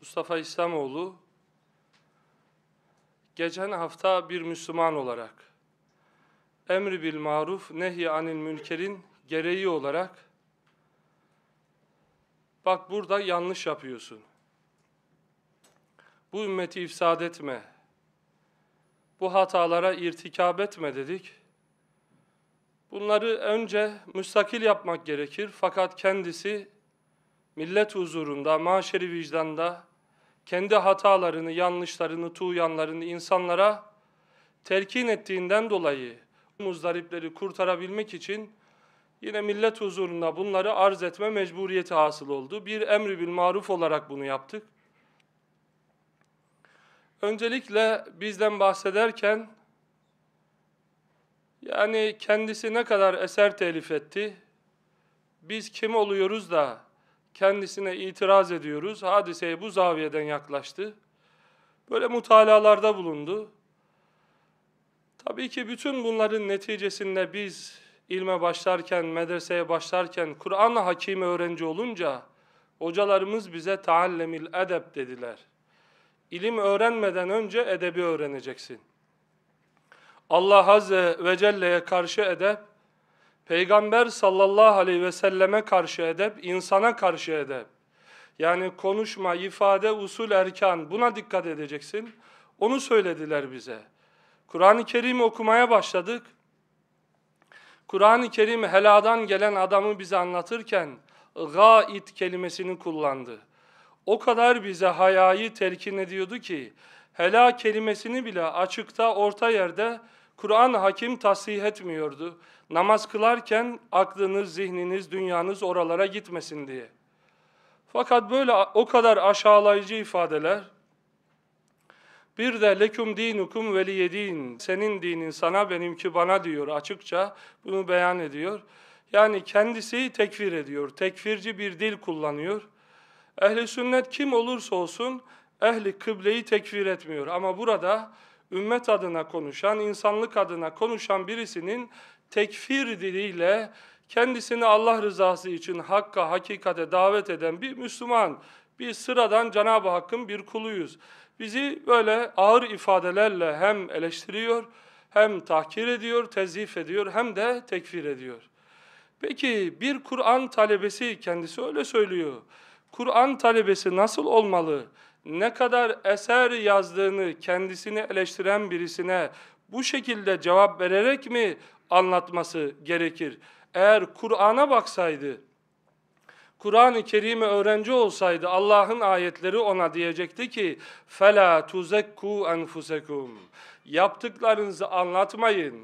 Mustafa İslamoğlu geçen hafta bir Müslüman olarak emri bil maruf nehy anil münkerin gereği olarak bak burada yanlış yapıyorsun. Bu ümmeti ifsad etme. Bu hatalara irtikab etme dedik. Bunları önce müstakil yapmak gerekir fakat kendisi millet huzurunda, maşeri vicdanda kendi hatalarını, yanlışlarını, tuğyanlarını insanlara telkin ettiğinden dolayı muzdaripleri kurtarabilmek için yine millet huzurunda bunları arz etme mecburiyeti hasıl oldu. Bir emri bil maruf olarak bunu yaptık. Öncelikle bizden bahsederken yani kendisi ne kadar eser telif etti, biz kim oluyoruz da kendisine itiraz ediyoruz. Hadiseye bu zaviyeden yaklaştı. Böyle mutalalarda bulundu. Tabii ki bütün bunların neticesinde biz ilme başlarken, medreseye başlarken, Kur'an hakimi öğrenci olunca hocalarımız bize taallemil edep dediler. İlim öğrenmeden önce edebi öğreneceksin. Allah Azze ve Celle'ye karşı edep, Peygamber sallallahu aleyhi ve selleme karşı edep, insana karşı edep. Yani konuşma, ifade, usul, erkan buna dikkat edeceksin. Onu söylediler bize. Kur'an-ı Kerim'i okumaya başladık. Kur'an-ı Kerim heladan gelen adamı bize anlatırken gait kelimesini kullandı. O kadar bize hayayı telkin ediyordu ki hela kelimesini bile açıkta orta yerde kuran Hakim tasih etmiyordu. Namaz kılarken aklınız, zihniniz, dünyanız oralara gitmesin diye. Fakat böyle o kadar aşağılayıcı ifadeler, bir de leküm dinukum veliyedin, senin dinin sana, benimki bana diyor açıkça, bunu beyan ediyor. Yani kendisi tekfir ediyor, tekfirci bir dil kullanıyor. Ehli sünnet kim olursa olsun ehli kıbleyi tekfir etmiyor. Ama burada ümmet adına konuşan, insanlık adına konuşan birisinin tekfir diliyle kendisini Allah rızası için hakka, hakikate davet eden bir Müslüman, bir sıradan Cenab-ı Hakk'ın bir kuluyuz. Bizi böyle ağır ifadelerle hem eleştiriyor, hem tahkir ediyor, tezif ediyor, hem de tekfir ediyor. Peki bir Kur'an talebesi kendisi öyle söylüyor. Kur'an talebesi nasıl olmalı? ne kadar eser yazdığını kendisini eleştiren birisine bu şekilde cevap vererek mi anlatması gerekir? Eğer Kur'an'a baksaydı, Kur'an-ı Kerim'i öğrenci olsaydı Allah'ın ayetleri ona diyecekti ki فَلَا تُزَكُّوا أَنْفُسَكُمْ Yaptıklarınızı anlatmayın.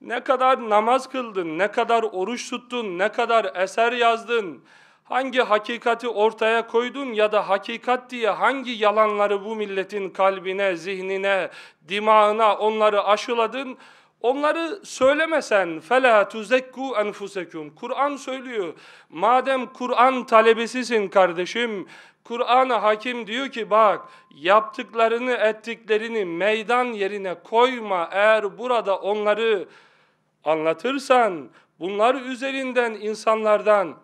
Ne kadar namaz kıldın, ne kadar oruç tuttun, ne kadar eser yazdın, hangi hakikati ortaya koydun ya da hakikat diye hangi yalanları bu milletin kalbine, zihnine, dimağına onları aşıladın? Onları söylemesen fela tuzekku enfusekum. Kur'an söylüyor. Madem Kur'an talebesisin kardeşim, Kur'an-ı Hakim diyor ki bak yaptıklarını ettiklerini meydan yerine koyma. Eğer burada onları anlatırsan bunlar üzerinden insanlardan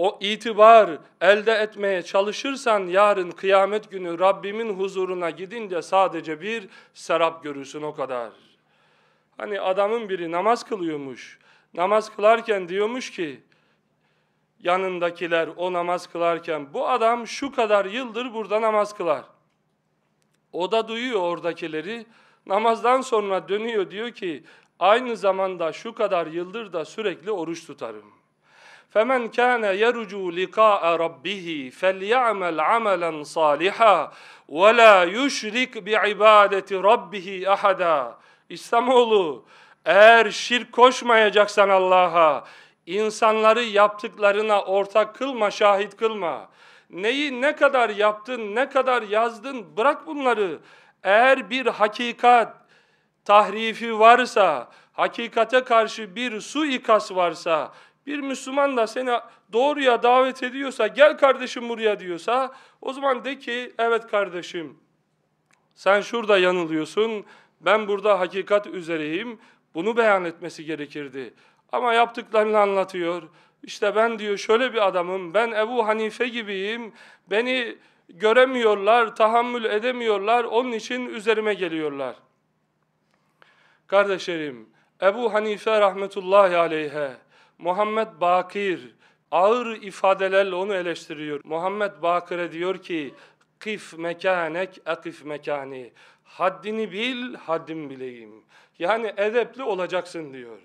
o itibar elde etmeye çalışırsan yarın kıyamet günü Rabbimin huzuruna gidince sadece bir serap görürsün o kadar. Hani adamın biri namaz kılıyormuş. Namaz kılarken diyormuş ki yanındakiler o namaz kılarken bu adam şu kadar yıldır burada namaz kılar. O da duyuyor oradakileri. Namazdan sonra dönüyor diyor ki aynı zamanda şu kadar yıldır da sürekli oruç tutarım. فَمَنْ كَانَ يَرْجُوا لِقَاءَ رَبِّهِ فَلْيَعْمَلْ عَمَلًا صَالِحًا وَلَا يُشْرِكْ بِعِبَادَةِ رَبِّهِ اَحَدًا İslamoğlu eğer şirk koşmayacaksan Allah'a insanları yaptıklarına ortak kılma şahit kılma neyi ne kadar yaptın ne kadar yazdın bırak bunları eğer bir hakikat tahrifi varsa hakikate karşı bir su ikas varsa bir Müslüman da seni doğruya davet ediyorsa, gel kardeşim buraya diyorsa, o zaman de ki, evet kardeşim, sen şurada yanılıyorsun, ben burada hakikat üzereyim, bunu beyan etmesi gerekirdi. Ama yaptıklarını anlatıyor. işte ben diyor şöyle bir adamım, ben Ebu Hanife gibiyim, beni göremiyorlar, tahammül edemiyorlar, onun için üzerime geliyorlar. Kardeşlerim, Ebu Hanife rahmetullahi aleyhe, Muhammed Bakir ağır ifadelerle onu eleştiriyor. Muhammed Bakır'a diyor ki kif mekanek akif mekani. Haddini bil, haddim bileyim. Yani edepli olacaksın diyor.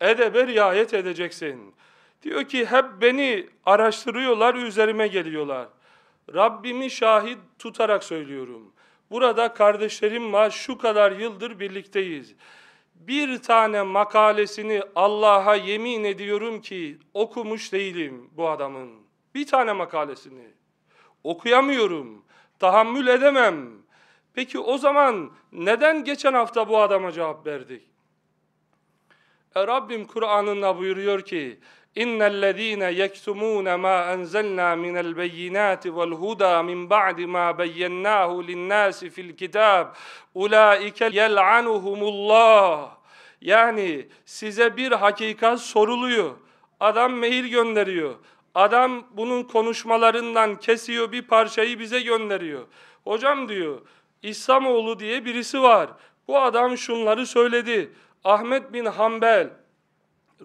Edebe riayet edeceksin. Diyor ki hep beni araştırıyorlar, üzerime geliyorlar. Rabbimi şahit tutarak söylüyorum. Burada kardeşlerim var, şu kadar yıldır birlikteyiz bir tane makalesini Allah'a yemin ediyorum ki okumuş değilim bu adamın. Bir tane makalesini. Okuyamıyorum. Tahammül edemem. Peki o zaman neden geçen hafta bu adama cevap verdik? E Rabbim Kur'an'ında buyuruyor ki اِنَّ الَّذ۪ينَ يَكْتُمُونَ مَا أَنْزَلْنَا مِنَ الْبَيِّنَاتِ وَالْهُدَى مِنْ بَعْدِ مَا بَيَّنَّاهُ لِلنَّاسِ فِي الْكِتَابِ اُولَٰئِكَ يَلْعَنُهُمُ اللّٰهِ Yani size bir hakikat soruluyor. Adam mail gönderiyor. Adam bunun konuşmalarından kesiyor bir parçayı bize gönderiyor. Hocam diyor İslamoğlu diye birisi var. Bu adam şunları söyledi. Ahmet bin Hanbel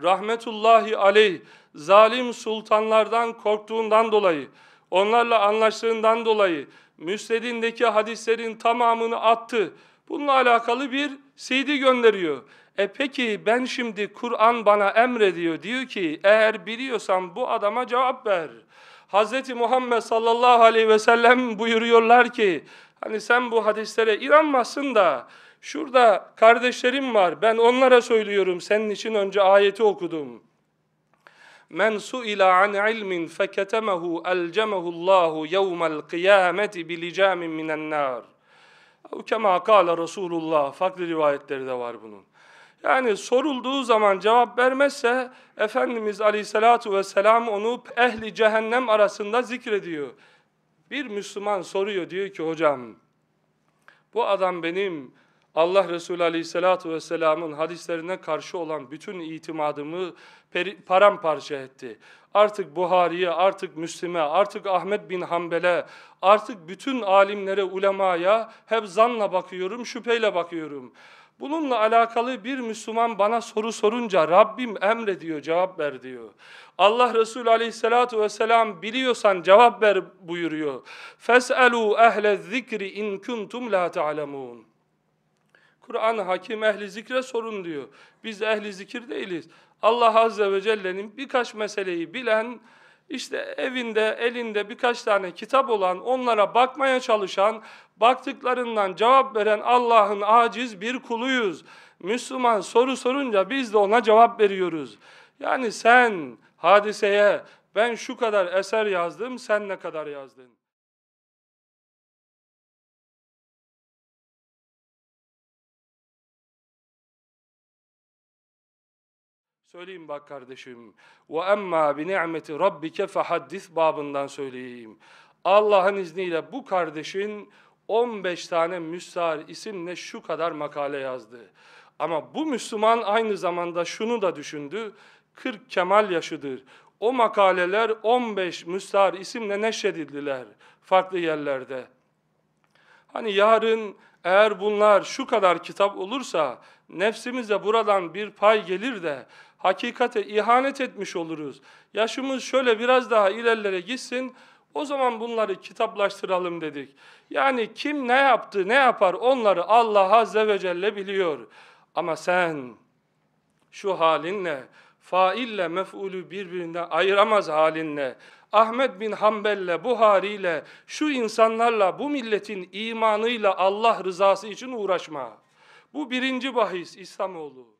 rahmetullahi aleyh zalim sultanlardan korktuğundan dolayı, onlarla anlaştığından dolayı müsnedindeki hadislerin tamamını attı. Bununla alakalı bir CD gönderiyor. E peki ben şimdi Kur'an bana emrediyor. Diyor ki eğer biliyorsan bu adama cevap ver. Hz. Muhammed sallallahu aleyhi ve sellem buyuruyorlar ki hani sen bu hadislere inanmasın da Şurada kardeşlerim var. Ben onlara söylüyorum. Senin için önce ayeti okudum. Men suila an ilmin feketemehu elcemehu Allahu yevmel kıyameti bilicamin minen nar. Kema kâle Resulullah. Farklı rivayetleri de var bunun. Yani sorulduğu zaman cevap vermezse Efendimiz Aleyhisselatü Vesselam onu ehli cehennem arasında zikrediyor. Bir Müslüman soruyor diyor ki hocam bu adam benim Allah Resulü Aleyhisselatü Vesselam'ın hadislerine karşı olan bütün itimadımı paramparça etti. Artık Buhari'ye, artık Müslim'e, artık Ahmet bin Hanbel'e, artık bütün alimlere, ulemaya hep zanla bakıyorum, şüpheyle bakıyorum. Bununla alakalı bir Müslüman bana soru sorunca Rabbim emre diyor, cevap ver diyor. Allah Resulü aleyhissalatu vesselam biliyorsan cevap ver buyuruyor. فَاسْأَلُوا اَهْلَ الذِّكْرِ اِنْ كُنْتُمْ لَا تَعْلَمُونَ Kur'an hakim ehli zikre sorun diyor. Biz de ehli zikir değiliz. Allah Azze ve Celle'nin birkaç meseleyi bilen, işte evinde, elinde birkaç tane kitap olan, onlara bakmaya çalışan, baktıklarından cevap veren Allah'ın aciz bir kuluyuz. Müslüman soru sorunca biz de ona cevap veriyoruz. Yani sen hadiseye ben şu kadar eser yazdım, sen ne kadar yazdın? Söyleyeyim bak kardeşim. Ve emma bi ni'meti rabbike fehaddis babından söyleyeyim. Allah'ın izniyle bu kardeşin 15 tane müstahar isimle şu kadar makale yazdı. Ama bu Müslüman aynı zamanda şunu da düşündü. 40 kemal yaşıdır. O makaleler 15 müstahar isimle neşredildiler farklı yerlerde. Hani yarın eğer bunlar şu kadar kitap olursa nefsimize buradan bir pay gelir de hakikate ihanet etmiş oluruz. Yaşımız şöyle biraz daha ilerlere gitsin, o zaman bunları kitaplaştıralım dedik. Yani kim ne yaptı, ne yapar onları Allah Azze ve Celle biliyor. Ama sen şu halinle, faille mef'ulü birbirinden ayıramaz halinle, Ahmet bin Hanbel'le, Buhari'yle, şu insanlarla, bu milletin imanıyla Allah rızası için uğraşma. Bu birinci bahis İslamoğlu.